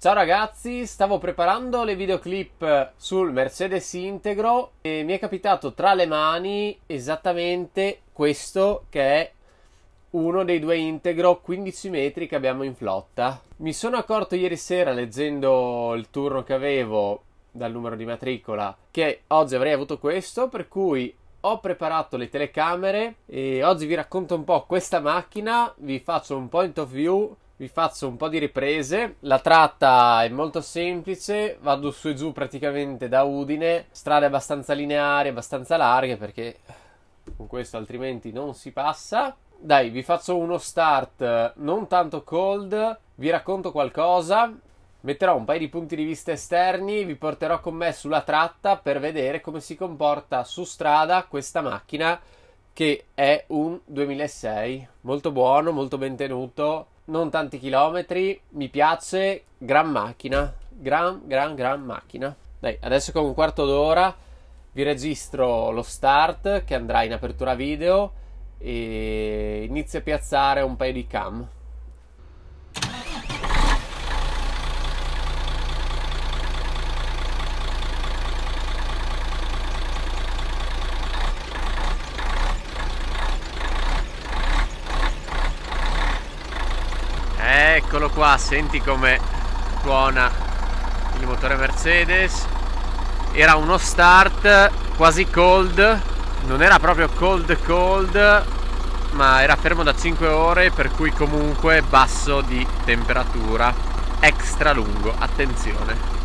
Ciao ragazzi, stavo preparando le videoclip sul Mercedes Integro e mi è capitato tra le mani esattamente questo che è uno dei due Integro 15 metri che abbiamo in flotta. Mi sono accorto ieri sera leggendo il turno che avevo dal numero di matricola che oggi avrei avuto questo per cui ho preparato le telecamere e oggi vi racconto un po' questa macchina, vi faccio un point of view vi faccio un po' di riprese. La tratta è molto semplice, vado su e giù praticamente da Udine, strade abbastanza lineari, abbastanza larghe perché con questo altrimenti non si passa. Dai, vi faccio uno start non tanto cold, vi racconto qualcosa, metterò un paio di punti di vista esterni, vi porterò con me sulla tratta per vedere come si comporta su strada questa macchina che è un 2006, molto buono, molto ben tenuto non tanti chilometri, mi piace, gran macchina, gran, gran, gran macchina. Dai, adesso con un quarto d'ora vi registro lo start che andrà in apertura video e inizio a piazzare un paio di cam. qua senti come suona il motore Mercedes era uno start quasi cold non era proprio cold cold ma era fermo da 5 ore per cui comunque basso di temperatura extra lungo attenzione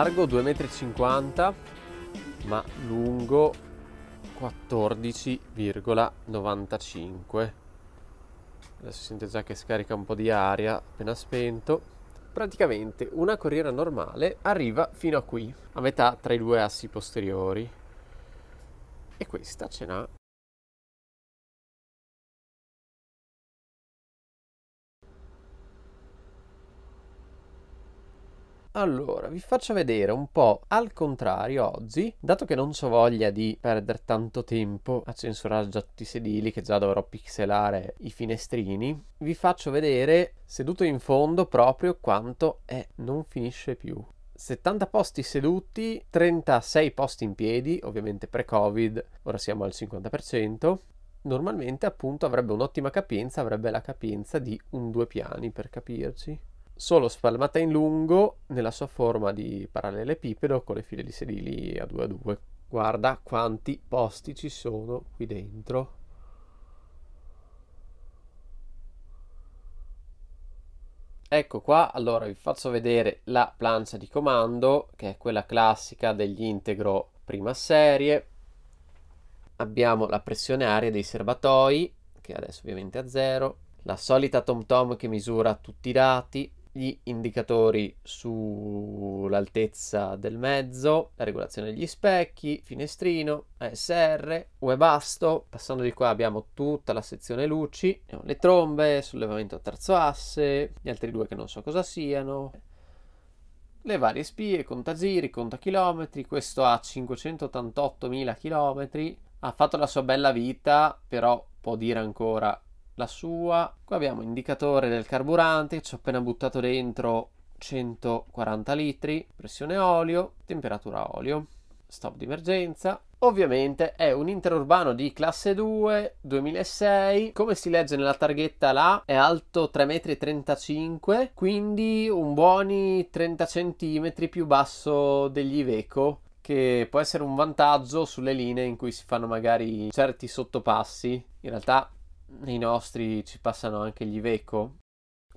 largo 2,50 m, ma lungo 14,95 adesso sente già che scarica un po' di aria appena spento praticamente una corriera normale arriva fino a qui a metà tra i due assi posteriori e questa ce n'ha Allora, vi faccio vedere un po' al contrario oggi, dato che non ho voglia di perdere tanto tempo a censurare già tutti i sedili, che già dovrò pixelare i finestrini, vi faccio vedere seduto in fondo proprio quanto è, non finisce più. 70 posti seduti, 36 posti in piedi, ovviamente pre-Covid, ora siamo al 50%. Normalmente appunto avrebbe un'ottima capienza, avrebbe la capienza di un due piani per capirci solo spalmata in lungo nella sua forma di parallelepipedo con le file di sedili a 2 a 2. Guarda quanti posti ci sono qui dentro. Ecco qua, allora vi faccio vedere la plancia di comando, che è quella classica degli integro prima serie. Abbiamo la pressione aria dei serbatoi, che adesso ovviamente è a zero, la solita TomTom -tom che misura tutti i dati, gli indicatori sull'altezza del mezzo, la regolazione degli specchi, finestrino, ASR, webasto, passando di qua abbiamo tutta la sezione luci, le trombe, sollevamento a terzo asse, gli altri due che non so cosa siano, le varie spie, conta giri, conta chilometri, questo ha 588.000 chilometri, ha fatto la sua bella vita, però può dire ancora la sua. Qua abbiamo indicatore del carburante, ci ho appena buttato dentro 140 litri, pressione olio, temperatura olio, stop di emergenza. Ovviamente è un interurbano di classe 2, 2006, come si legge nella targhetta là è alto 3,35 m, quindi un buoni 30 cm più basso degli Iveco, che può essere un vantaggio sulle linee in cui si fanno magari certi sottopassi. In realtà nei nostri ci passano anche gli Iveco.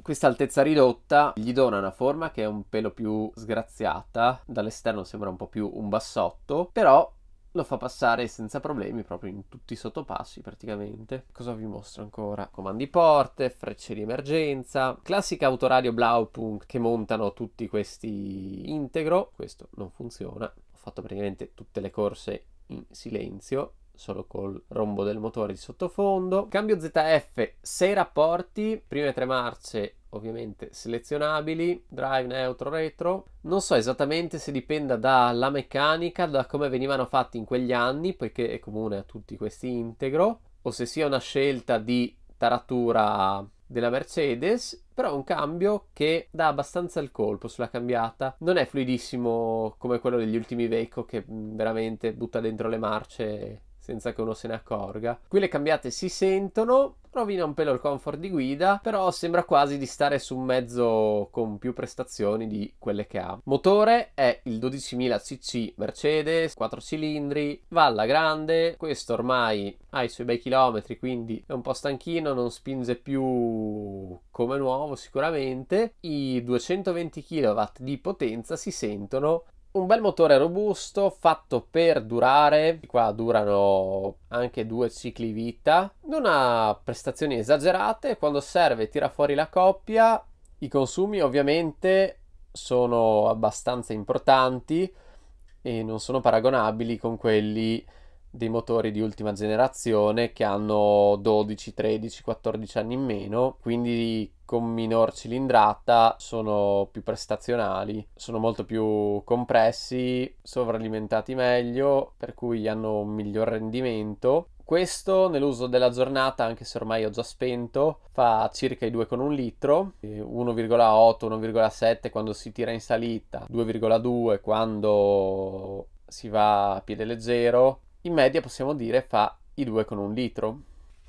Questa altezza ridotta gli dona una forma che è un pelo più sgraziata, dall'esterno sembra un po' più un bassotto, però lo fa passare senza problemi proprio in tutti i sottopassi praticamente. Cosa vi mostro ancora? Comandi porte, frecce di emergenza, classica autoradio Blaupunkt che montano tutti questi integro. Questo non funziona. Ho fatto praticamente tutte le corse in silenzio solo col rombo del motore di sottofondo. Cambio ZF, 6 rapporti, prime tre marce ovviamente selezionabili, drive neutro retro. Non so esattamente se dipenda dalla meccanica, da come venivano fatti in quegli anni, poiché è comune a tutti questi integro, o se sia una scelta di taratura della Mercedes, però è un cambio che dà abbastanza il colpo sulla cambiata. Non è fluidissimo come quello degli ultimi Vecco che veramente butta dentro le marce senza che uno se ne accorga. Qui le cambiate si sentono, rovina un pelo il comfort di guida, però sembra quasi di stare su un mezzo con più prestazioni di quelle che ha. Motore è il 12.000 cc Mercedes, 4 cilindri, va alla grande, questo ormai ha i suoi bei chilometri, quindi è un po' stanchino, non spinge più come nuovo sicuramente. I 220 kW di potenza si sentono un bel motore robusto fatto per durare, qua durano anche due cicli vita, non ha prestazioni esagerate, quando serve tira fuori la coppia, i consumi ovviamente sono abbastanza importanti e non sono paragonabili con quelli dei motori di ultima generazione che hanno 12, 13, 14 anni in meno, quindi con minor cilindrata sono più prestazionali, sono molto più compressi, sovralimentati meglio, per cui hanno un miglior rendimento. Questo nell'uso della giornata, anche se ormai ho già spento, fa circa i 2 con un litro, 1,8-1,7 quando si tira in salita, 2,2 quando si va a piede leggero, in media possiamo dire fa i due con un litro.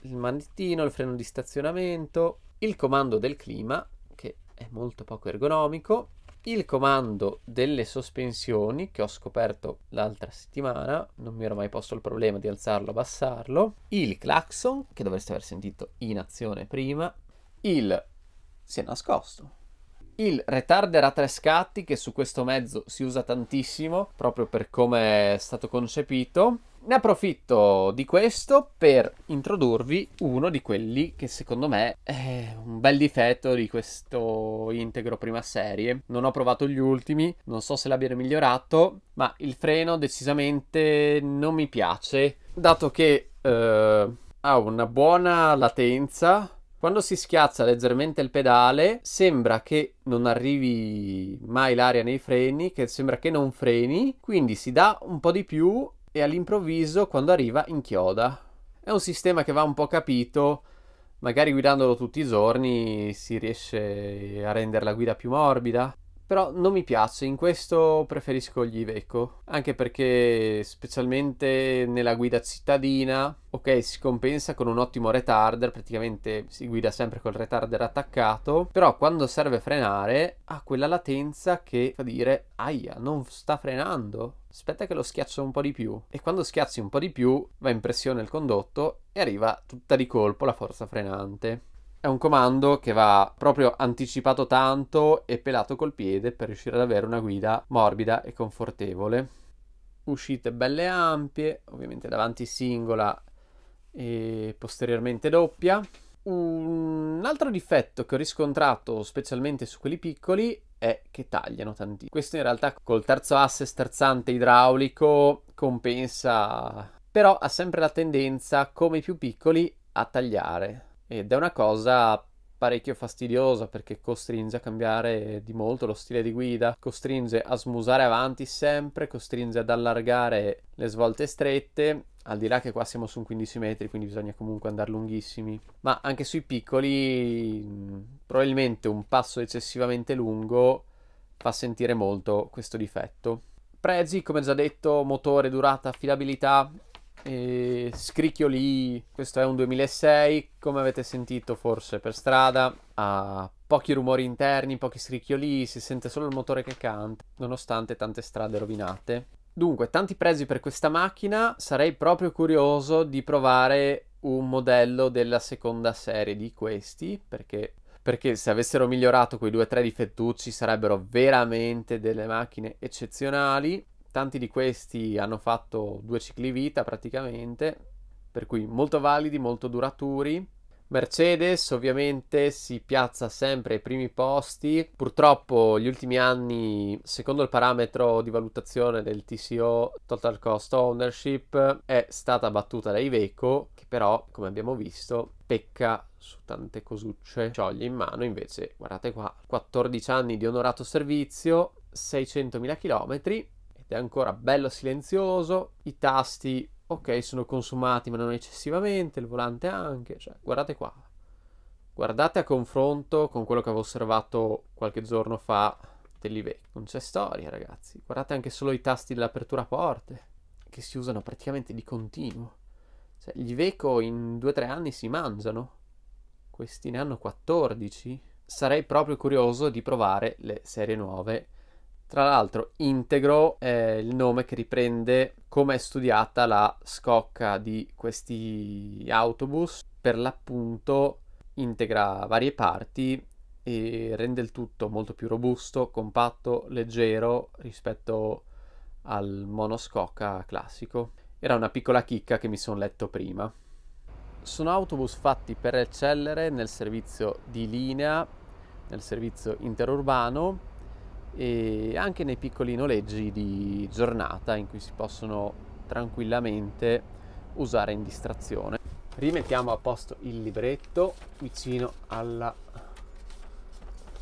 Il manettino, il freno di stazionamento, il comando del clima, che è molto poco ergonomico, il comando delle sospensioni che ho scoperto l'altra settimana, non mi ero mai posto il problema di alzarlo o abbassarlo, il clacson che dovreste aver sentito in azione prima, il si è nascosto il retarder a tre scatti che su questo mezzo si usa tantissimo proprio per come è stato concepito. Ne approfitto di questo per introdurvi uno di quelli che secondo me è un bel difetto di questo integro prima serie. Non ho provato gli ultimi, non so se l'abbiano migliorato, ma il freno decisamente non mi piace, dato che eh, ha una buona latenza, quando si schiaccia leggermente il pedale, sembra che non arrivi mai l'aria nei freni, che sembra che non freni, quindi si dà un po' di più e all'improvviso quando arriva inchioda. È un sistema che va un po' capito, magari guidandolo tutti i giorni si riesce a rendere la guida più morbida, però non mi piace, in questo preferisco gli Iveco, anche perché specialmente nella guida cittadina, ok, si compensa con un ottimo retarder, praticamente si guida sempre col retarder attaccato, però quando serve frenare ha quella latenza che fa dire "Aia, non sta frenando". Aspetta che lo schiaccio un po' di più e quando schiacci un po' di più va in pressione il condotto e arriva tutta di colpo la forza frenante è un comando che va proprio anticipato tanto e pelato col piede per riuscire ad avere una guida morbida e confortevole. Uscite belle ampie, ovviamente davanti singola e posteriormente doppia. Un altro difetto che ho riscontrato specialmente su quelli piccoli è che tagliano tantissimo. Questo in realtà col terzo asse sterzante idraulico compensa, però ha sempre la tendenza, come i più piccoli, a tagliare ed è una cosa parecchio fastidiosa perché costringe a cambiare di molto lo stile di guida, costringe a smusare avanti sempre, costringe ad allargare le svolte strette, al di là che qua siamo su 15 metri, quindi bisogna comunque andare lunghissimi, ma anche sui piccoli probabilmente un passo eccessivamente lungo fa sentire molto questo difetto. Prezzi, come già detto, motore, durata, affidabilità, e scricchioli, questo è un 2006, come avete sentito forse per strada, ha pochi rumori interni, pochi scricchioli, si sente solo il motore che canta, nonostante tante strade rovinate. Dunque, tanti prezzi per questa macchina, sarei proprio curioso di provare un modello della seconda serie di questi, perché perché se avessero migliorato quei due o tre difettucci sarebbero veramente delle macchine eccezionali. Tanti di questi hanno fatto due cicli vita praticamente, per cui molto validi, molto duraturi. Mercedes ovviamente si piazza sempre ai primi posti, purtroppo gli ultimi anni secondo il parametro di valutazione del TCO Total Cost Ownership è stata battuta da Iveco che però come abbiamo visto pecca su tante cosucce, scioglie in mano invece guardate qua 14 anni di onorato servizio, 600.000 km è ancora bello silenzioso, i tasti ok sono consumati ma non eccessivamente, il volante anche, cioè guardate qua, guardate a confronto con quello che avevo osservato qualche giorno fa dell'eBay, non c'è storia ragazzi, guardate anche solo i tasti dell'apertura porte che si usano praticamente di continuo, cioè, gli Iveco in 2-3 anni si mangiano, questi ne hanno 14, sarei proprio curioso di provare le serie nuove tra l'altro, integro è eh, il nome che riprende come è studiata la scocca di questi autobus. Per l'appunto integra varie parti e rende il tutto molto più robusto, compatto, leggero rispetto al monoscocca classico. Era una piccola chicca che mi sono letto prima. Sono autobus fatti per eccellere nel servizio di linea, nel servizio interurbano e anche nei piccoli noleggi di giornata in cui si possono tranquillamente usare in distrazione. Rimettiamo a posto il libretto vicino alla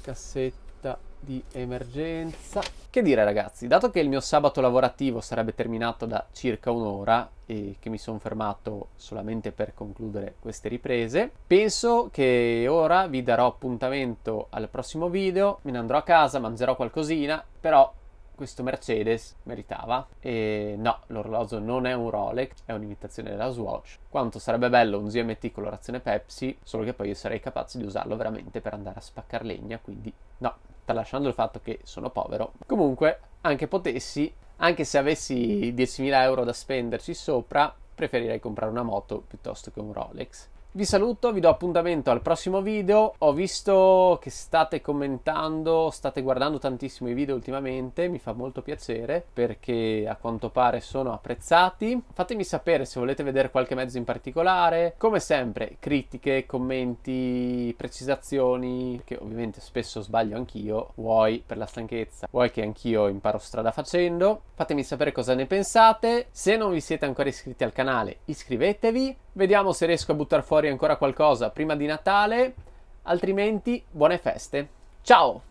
cassetta di emergenza che dire ragazzi, dato che il mio sabato lavorativo sarebbe terminato da circa un'ora e che mi sono fermato solamente per concludere queste riprese, penso che ora vi darò appuntamento al prossimo video, me ne andrò a casa, mangerò qualcosina, però questo Mercedes meritava. E no, l'orologio non è un Rolex, è un'imitazione della Swatch. Quanto sarebbe bello un GMT colorazione Pepsi, solo che poi io sarei capace di usarlo veramente per andare a spaccar legna, quindi no, tralasciando il fatto che sono povero, comunque anche potessi, anche se avessi 10.000 euro da spenderci sopra, preferirei comprare una moto piuttosto che un Rolex. Vi saluto, vi do appuntamento al prossimo video. Ho visto che state commentando, state guardando tantissimo i video ultimamente, mi fa molto piacere perché a quanto pare sono apprezzati. Fatemi sapere se volete vedere qualche mezzo in particolare. Come sempre, critiche, commenti, precisazioni, che ovviamente spesso sbaglio anch'io, vuoi per la stanchezza, vuoi che anch'io imparo strada facendo. Fatemi sapere cosa ne pensate. Se non vi siete ancora iscritti al canale, iscrivetevi Vediamo se riesco a buttare fuori ancora qualcosa prima di Natale, altrimenti buone feste. Ciao!